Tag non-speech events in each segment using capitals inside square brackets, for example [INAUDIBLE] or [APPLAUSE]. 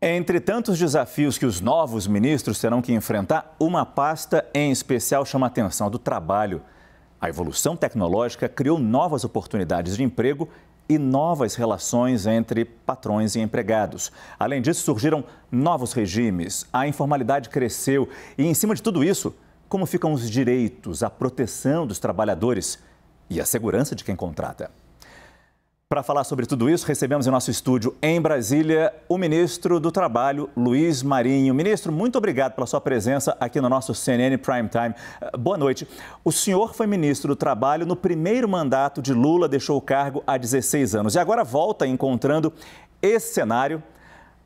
Entre tantos desafios que os novos ministros terão que enfrentar, uma pasta em especial chama a atenção do trabalho. A evolução tecnológica criou novas oportunidades de emprego e novas relações entre patrões e empregados. Além disso, surgiram novos regimes, a informalidade cresceu e, em cima de tudo isso, como ficam os direitos, a proteção dos trabalhadores e a segurança de quem contrata? Para falar sobre tudo isso, recebemos em nosso estúdio em Brasília o ministro do Trabalho, Luiz Marinho. Ministro, muito obrigado pela sua presença aqui no nosso CNN Prime Time. Eh, boa noite. O senhor foi ministro do Trabalho no primeiro mandato de Lula, deixou o cargo há 16 anos e agora volta encontrando esse cenário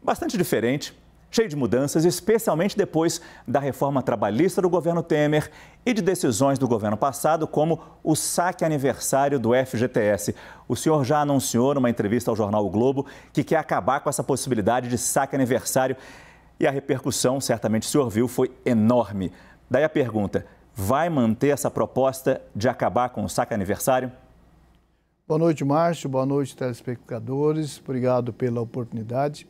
bastante diferente, cheio de mudanças, especialmente depois da reforma trabalhista do governo Temer e de decisões do governo passado, como o saque aniversário do FGTS. O senhor já anunciou numa entrevista ao jornal o Globo que quer acabar com essa possibilidade de saque aniversário e a repercussão, certamente o senhor viu, foi enorme. Daí a pergunta: vai manter essa proposta de acabar com o saque aniversário? Boa noite, Márcio. Boa noite, telespectadores. Obrigado pela oportunidade.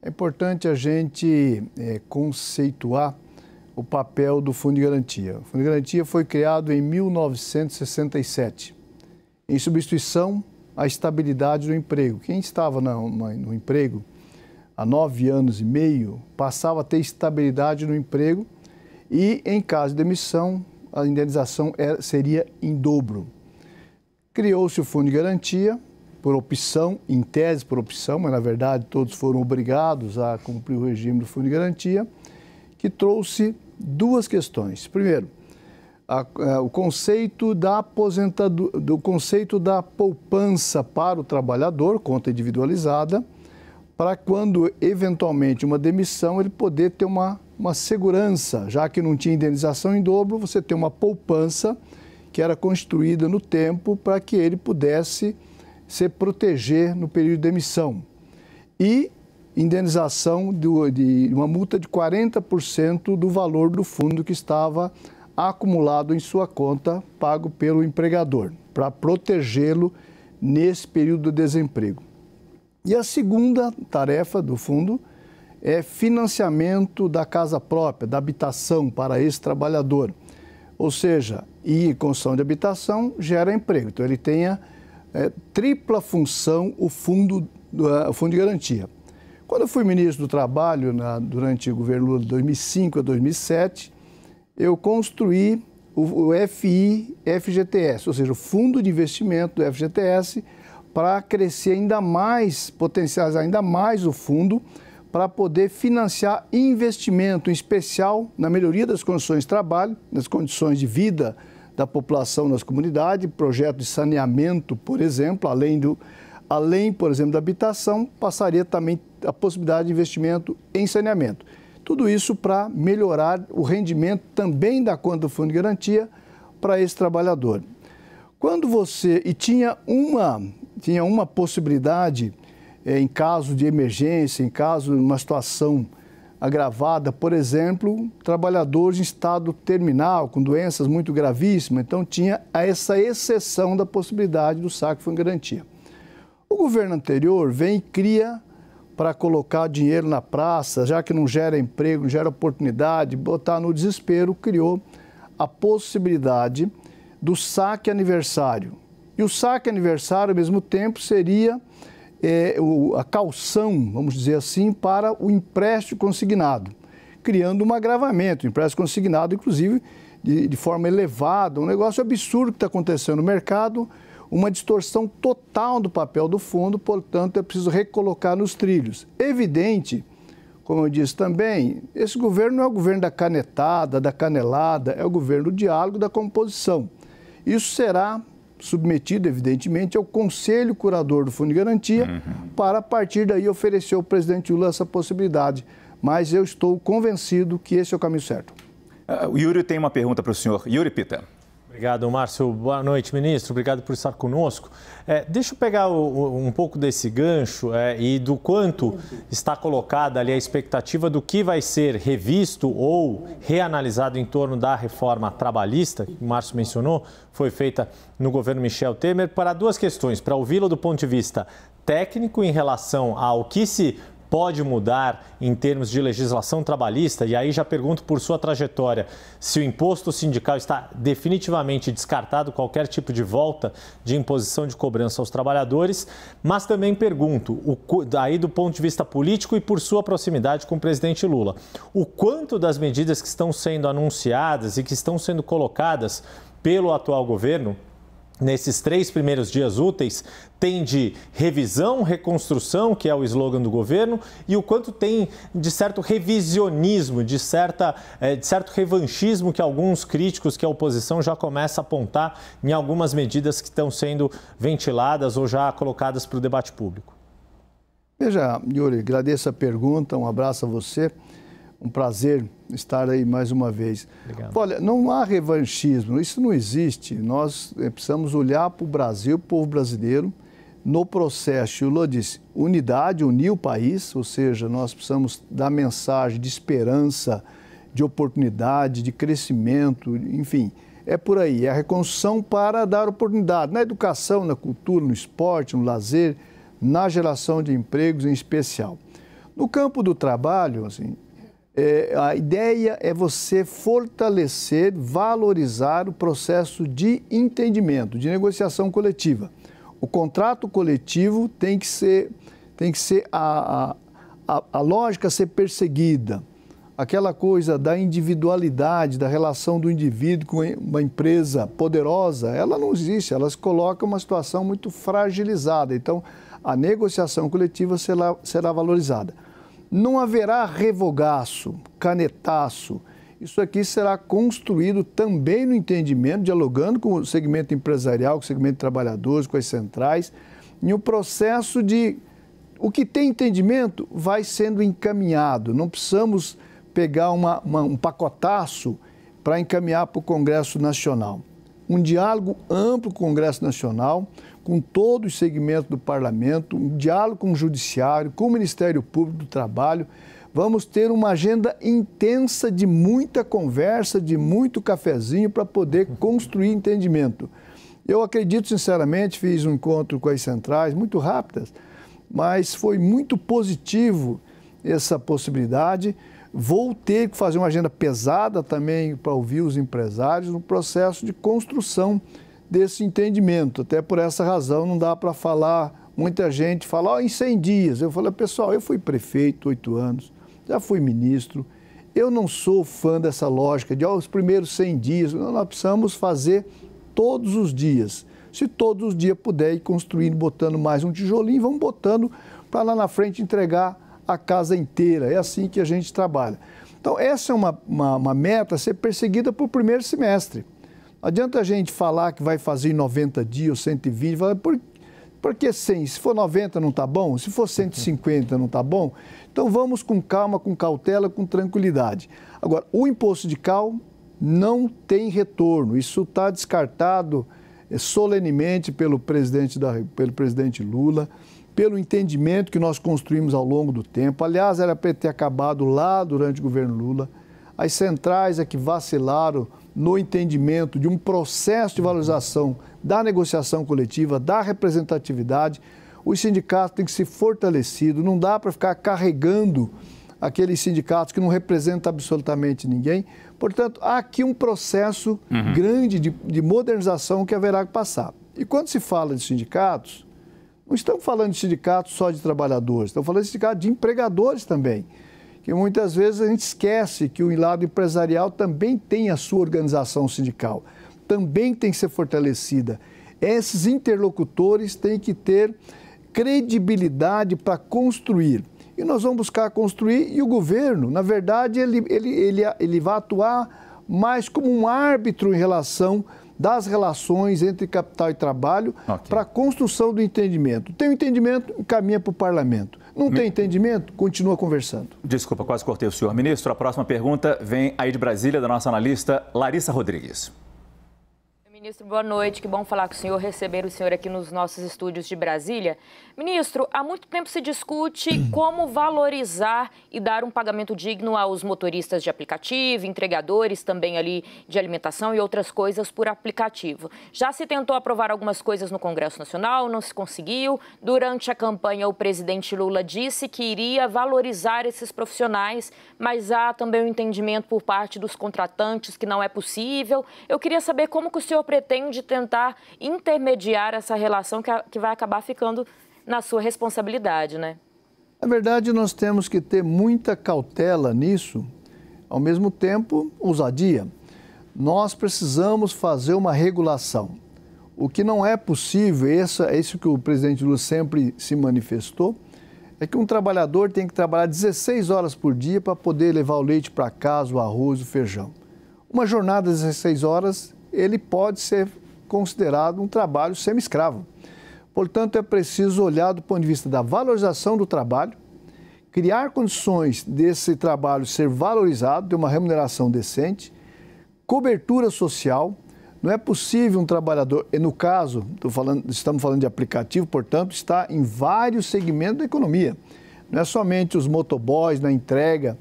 É importante a gente é, conceituar o papel do Fundo de Garantia. O Fundo de Garantia foi criado em 1967, em substituição à estabilidade do emprego. Quem estava no, no emprego há nove anos e meio passava a ter estabilidade no emprego e, em caso de demissão, a indenização era, é, seria em dobro. Criou-se o Fundo de Garantia por opção, em tese por opção, mas na verdade todos foram obrigados a cumprir o regime do Fundo de Garantia, que trouxe duas questões. Primeiro, a, a, é, o conceito da aposentadoria, do conceito da poupança para o trabalhador, conta individualizada, para quando eventualmente uma demissão ele poder ter uma, uma segurança, já que não tinha indenização em dobro, você ter uma poupança que era construída no tempo para que ele pudesse se proteger no período de demissão. E indenização do, de uma multa de 40% do valor do fundo que estava acumulado em sua conta, pago pelo empregador, para protegê-lo nesse período de desemprego. E a segunda tarefa do fundo é financiamento da casa própria, da habitação para esse trabalhador. Ou seja, e construção de habitação gera emprego. Então ele tenha é, tripla função o fundo, eh, o fundo de garantia quando eu fui ministro do Trabalho, na, durante o governo Lula de 2005 a 2007, eu construí o, o FI FGTS, ou seja, o Fundo de Investimento do FGTS, para crescer ainda mais, potencializar ainda mais o fundo, para poder financiar investimento, em especial na melhoria das condições de trabalho, nas condições de vida da população nas comunidades, projeto de saneamento, por exemplo, além do além, por exemplo, da habitação, passaria também a possibilidade de investimento em saneamento. Tudo isso para melhorar o rendimento também da conta do Fundo de Garantia para esse trabalhador. Quando você. E tinha uma, tinha uma possibilidade, eh, em caso de emergência, em caso de uma situação agravada, por exemplo, trabalhadores em estado terminal, com doenças muito gravíssimas. Então, tinha essa exceção da possibilidade do saque fundo garantia. O governo anterior vem e cria para colocar dinheiro na praça, já que não gera emprego, não gera oportunidade, botar no desespero, criou a possibilidade do saque aniversário. E o saque aniversário, ao mesmo tempo, seria é, a calção, vamos dizer assim, para o empréstimo consignado, criando um agravamento. O empréstimo consignado, inclusive, de, de forma elevada, um negócio absurdo que está acontecendo no mercado, uma distorção total do papel do fundo, portanto, é preciso recolocar nos trilhos. Evidente, como eu disse também, esse governo não é o governo da canetada, da canelada, é o governo do diálogo, da composição. Isso será submetido, evidentemente, ao Conselho Curador do Fundo de Garantia, uhum. para a partir daí oferecer ao presidente Lula essa possibilidade. Mas eu estou convencido que esse é o caminho certo. Uh, o Yuri tem uma pergunta para o senhor. Yuri Pita. Obrigado, Márcio. Boa noite, ministro. Obrigado por estar conosco. É, deixa eu pegar o, um pouco desse gancho é, e do quanto está colocada ali a expectativa do que vai ser revisto ou reanalisado em torno da reforma trabalhista, que o Márcio mencionou, foi feita no governo Michel Temer, para duas questões. Para ouvi-lo do ponto de vista técnico em relação ao que se pode mudar em termos de legislação trabalhista? E aí já pergunto por sua trajetória, se o imposto sindical está definitivamente descartado qualquer tipo de volta de imposição de cobrança aos trabalhadores, mas também pergunto, aí do ponto de vista político e por sua proximidade com o presidente Lula, o quanto das medidas que estão sendo anunciadas e que estão sendo colocadas pelo atual governo nesses três primeiros dias úteis tem de revisão, reconstrução, que é o slogan do governo, e o quanto tem de certo revisionismo, de, certa, eh, de certo revanchismo que alguns críticos, que a oposição já começa a apontar em algumas medidas que estão sendo ventiladas ou já colocadas para o debate público. Veja, Yuri, agradeço a pergunta, um abraço a você, um prazer estar aí mais uma vez. Obrigado. Olha, não há revanchismo, isso não existe. Nós eh, precisamos olhar para o Brasil, para o povo brasileiro, no processo, o Lula disse, unidade, unir o país, ou seja, nós precisamos dar mensagem de esperança, de oportunidade, de crescimento, enfim, é por aí, é a reconstrução para dar oportunidade na educação, na cultura, no esporte, no lazer, na geração de empregos em especial. No campo do trabalho, assim, é, a ideia é você fortalecer, valorizar o processo de entendimento, de negociação coletiva. O contrato coletivo tem que ser, tem que ser a, a, a lógica ser perseguida. Aquela coisa da individualidade, da relação do indivíduo com uma empresa poderosa, ela não existe, ela se coloca uma situação muito fragilizada. Então, a negociação coletiva será, será valorizada. Não haverá revogaço, canetaço. Isso aqui será construído também no entendimento, dialogando com o segmento empresarial, com o segmento de trabalhadores, com as centrais, em um processo de. O que tem entendimento vai sendo encaminhado. Não precisamos pegar uma, uma, um pacotaço para encaminhar para o Congresso Nacional um diálogo amplo com o Congresso Nacional, com todos os segmentos do parlamento, um diálogo com o Judiciário, com o Ministério Público do Trabalho. Vamos ter uma agenda intensa de muita conversa, de muito cafezinho para poder construir entendimento. Eu acredito, sinceramente, fiz um encontro com as centrais, muito rápidas, mas foi muito positivo essa possibilidade Vou ter que fazer uma agenda pesada também para ouvir os empresários no processo de construção desse entendimento. Até por essa razão não dá para falar, muita gente fala oh, em 100 dias. Eu falo, pessoal, eu fui prefeito oito anos, já fui ministro. Eu não sou fã dessa lógica de oh, os primeiros 100 dias. Não, nós precisamos fazer todos os dias. Se todos os dias puder ir construindo, botando mais um tijolinho, vamos botando para lá na frente entregar a casa inteira. É assim que a gente trabalha. Então, essa é uma, uma, uma meta a ser perseguida para o primeiro semestre. Não adianta a gente falar que vai fazer em 90 dias ou 120, falar, por, por que 100? Se for 90 não está bom? Se for 150 não está bom? Então vamos com calma, com cautela, com tranquilidade. Agora, o imposto de cal não tem retorno. Isso está descartado eh, solenemente pelo presidente, da, pelo presidente Lula pelo entendimento que nós construímos ao longo do tempo. Aliás, era para ter acabado lá durante o governo Lula. As centrais é que vacilaram no entendimento de um processo de valorização da negociação coletiva, da representatividade. Os sindicatos têm que ser fortalecidos, não dá para ficar carregando aqueles sindicatos que não representam absolutamente ninguém. Portanto, há aqui um processo uhum. grande de, de modernização que haverá que passar. E quando se fala de sindicatos, não estamos falando de sindicato só de trabalhadores, estamos falando de sindicato de empregadores também. Que muitas vezes a gente esquece que o lado empresarial também tem a sua organização sindical, também tem que ser fortalecida. Esses interlocutores têm que ter credibilidade para construir. E nós vamos buscar construir, e o governo, na verdade, ele, ele, ele, ele vai atuar mais como um árbitro em relação das relações entre capital e trabalho okay. para a construção do entendimento. Tem o um entendimento, encaminha para o parlamento. Não tem entendimento? Continua conversando. Desculpa, quase cortei o senhor. Ministro, a próxima pergunta vem aí de Brasília, da nossa analista Larissa Rodrigues. Ministro, boa noite. Que bom falar com o senhor, receber o senhor aqui nos nossos estúdios de Brasília. Ministro, há muito tempo se discute [CLEARS THROAT] como valorizar e dar um pagamento digno aos motoristas de aplicativo, entregadores também ali de alimentação e outras coisas por aplicativo. Já se tentou aprovar algumas coisas no Congresso Nacional, não se conseguiu. Durante a campanha, o presidente Lula disse que iria valorizar esses profissionais, mas há também um entendimento por parte dos contratantes que não é possível. Eu queria saber como que o senhor pretende tentar intermediar essa relação que, a, que vai acabar ficando na sua responsabilidade, né? Na verdade, nós temos que ter muita cautela nisso, ao mesmo tempo, ousadia. Nós precisamos fazer uma regulação. O que não é possível, isso é isso que o presidente Lula sempre se manifestou, é que um trabalhador tem que trabalhar 16 horas por dia para poder levar o leite para casa, o arroz, o feijão. Uma jornada de 16 horas ele pode ser considerado um trabalho semi-escravo. Portanto, é preciso olhar do ponto de vista da valorização do trabalho, criar condições desse trabalho ser valorizado, de uma remuneração decente, cobertura social. Não é possível um trabalhador, e no caso, falando, estamos falando de aplicativo, portanto, está em vários segmentos da economia. Não é somente os motoboys na entrega,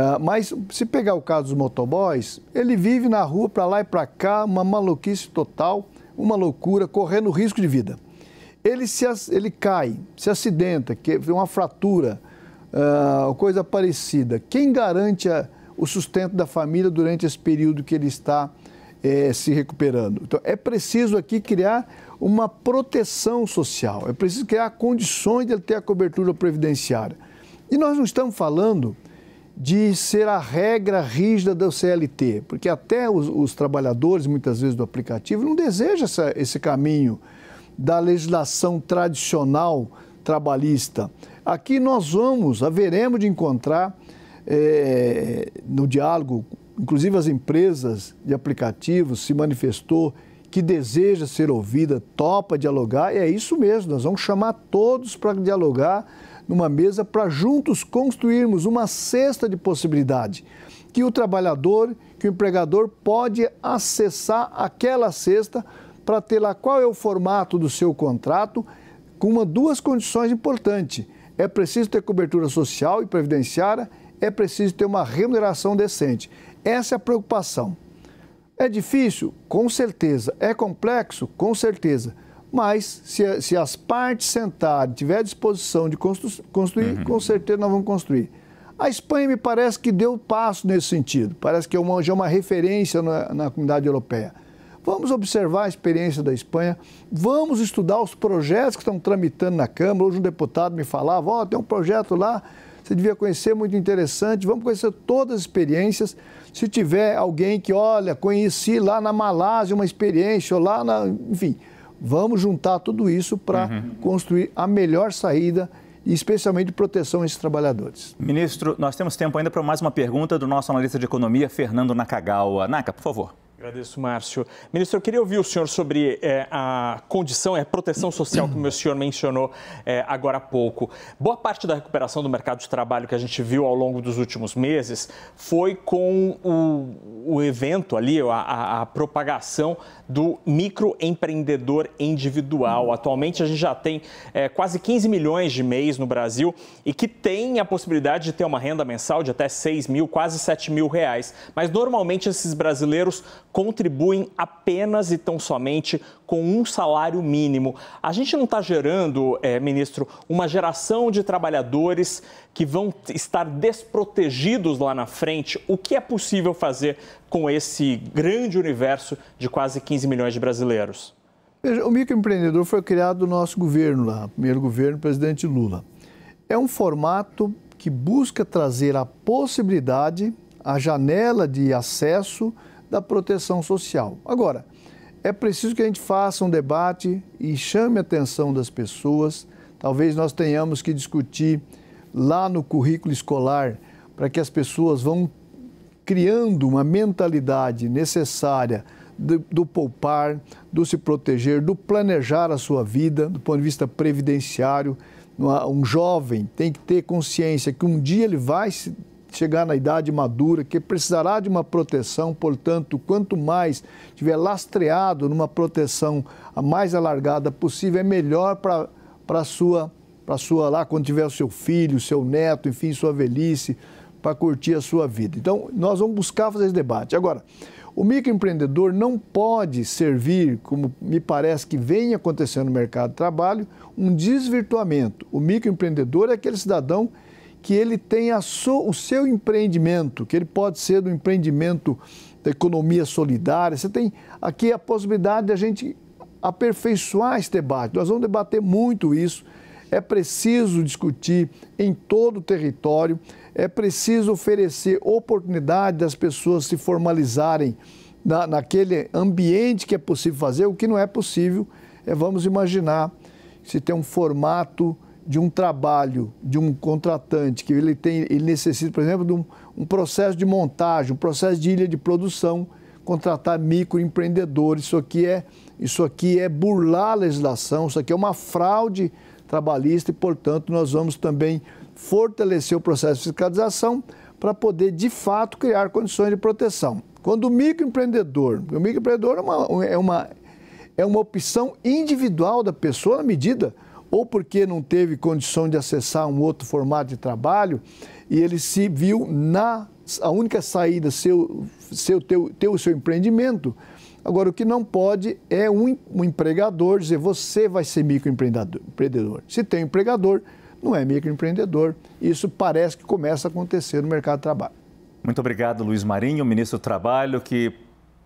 ah, mas se pegar o caso dos motoboys, ele vive na rua para lá e para cá, uma maluquice total, uma loucura, correndo risco de vida. Ele, se, ele cai, se acidenta, que uma fratura, uh, coisa parecida. Quem garante a, o sustento da família durante esse período que ele está é, se recuperando. Então, é preciso aqui criar uma proteção social, é preciso criar condições de ele ter a cobertura previdenciária. E nós não estamos falando de ser a regra rígida do CLT, porque até os, os trabalhadores, muitas vezes, do aplicativo, não desejam essa, esse caminho da legislação tradicional trabalhista. Aqui nós vamos, haveremos de encontrar é, no diálogo, inclusive as empresas de aplicativos se manifestou que deseja ser ouvida, topa dialogar, e é isso mesmo, nós vamos chamar todos para dialogar numa mesa para juntos construirmos uma cesta de possibilidade que o trabalhador, que o empregador pode acessar aquela cesta para ter lá qual é o formato do seu contrato, com uma duas condições importantes. É preciso ter cobertura social e previdenciária, é preciso ter uma remuneração decente. Essa é a preocupação. É difícil? Com certeza. É complexo? Com certeza. Mas se, se as partes sentarem, tiver disposição de constru, construir, uhum. com certeza nós vamos construir. A Espanha me parece que deu passo nesse sentido. Parece que é uma, já é uma referência na, na comunidade europeia. Vamos observar a experiência da Espanha, vamos estudar os projetos que estão tramitando na Câmara. Hoje um deputado me falava, ó, oh, tem um projeto lá, você devia conhecer, muito interessante. Vamos conhecer todas as experiências. Se tiver alguém que, olha, conheci lá na Malásia uma experiência, ou lá na... Enfim, Vamos juntar tudo isso para uhum. construir a melhor saída e especialmente proteção a esses trabalhadores. Ministro, nós temos tempo ainda para mais uma pergunta do nosso analista de economia, Fernando Nakagawa. Naka, por favor. Agradeço, Márcio. Ministro, eu queria ouvir o senhor sobre é, a condição, a proteção social que o senhor mencionou é, agora há pouco. Boa parte da recuperação do mercado de trabalho que a gente viu ao longo dos últimos meses foi com o, o evento ali, a, a propagação do microempreendedor individual. Atualmente a gente já tem é, quase 15 milhões de MEIs no Brasil e que tem a possibilidade de ter uma renda mensal de até 6 mil, quase 7 mil reais. Mas normalmente esses brasileiros contribuem apenas e tão somente com um salário mínimo. A gente não está gerando, é, ministro, uma geração de trabalhadores que vão estar desprotegidos lá na frente? O que é possível fazer com esse grande universo de quase 15 milhões de brasileiros? o microempreendedor foi criado no nosso governo lá, primeiro governo, presidente Lula. É um formato que busca trazer a possibilidade, a janela de acesso da proteção social. Agora, é preciso que a gente faça um debate e chame a atenção das pessoas. Talvez nós tenhamos que discutir lá no currículo escolar para que as pessoas vão criando uma mentalidade necessária do, do, poupar, do se proteger, do planejar a sua vida do ponto de vista previdenciário. Um jovem tem que ter consciência que um dia ele vai se chegar na idade madura, que precisará de uma proteção, portanto, quanto mais tiver lastreado numa proteção a mais alargada possível, é melhor para a sua, para sua lá, quando tiver o seu filho, seu neto, enfim, sua velhice, para curtir a sua vida. Então, nós vamos buscar fazer esse debate. Agora, o microempreendedor não pode servir, como me parece que vem acontecendo no mercado de trabalho, um desvirtuamento. O microempreendedor é aquele cidadão que ele tenha so, o seu empreendimento, que ele pode ser do empreendimento da economia solidária. Você tem aqui a possibilidade de a gente aperfeiçoar esse debate. Nós vamos debater muito isso. É preciso discutir em todo o território, é preciso oferecer oportunidade das pessoas se formalizarem na, naquele ambiente que é possível fazer, o que não é possível é, vamos imaginar, se tem um formato de um trabalho de um contratante que ele tem, ele necessita, por exemplo, de um, um processo de montagem, um processo de ilha de produção, contratar microempreendedores. Isso aqui é isso aqui é burlar a legislação, isso aqui é uma fraude trabalhista e, portanto, nós vamos também fortalecer o processo de fiscalização para poder, de fato, criar condições de proteção. Quando o microempreendedor, o microempreendedor é uma, é uma, é uma opção individual da pessoa na medida ou porque não teve condição de acessar um outro formato de trabalho e ele se viu na a única saída seu, seu teu, ter o seu empreendimento. Agora, o que não pode é um, um empregador dizer você vai ser microempreendedor. Se tem um empregador, não é microempreendedor. Isso parece que começa a acontecer no mercado de trabalho. Muito obrigado, Luiz Marinho, ministro do Trabalho, que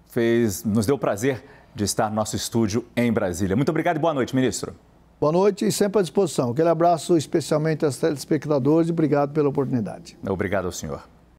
fez, nos deu o prazer de estar no nosso estúdio em Brasília. Muito obrigado e boa noite, ministro. Boa noite e sempre à disposição. Aquele abraço especialmente aos telespectadores e obrigado pela oportunidade. Obrigado ao senhor.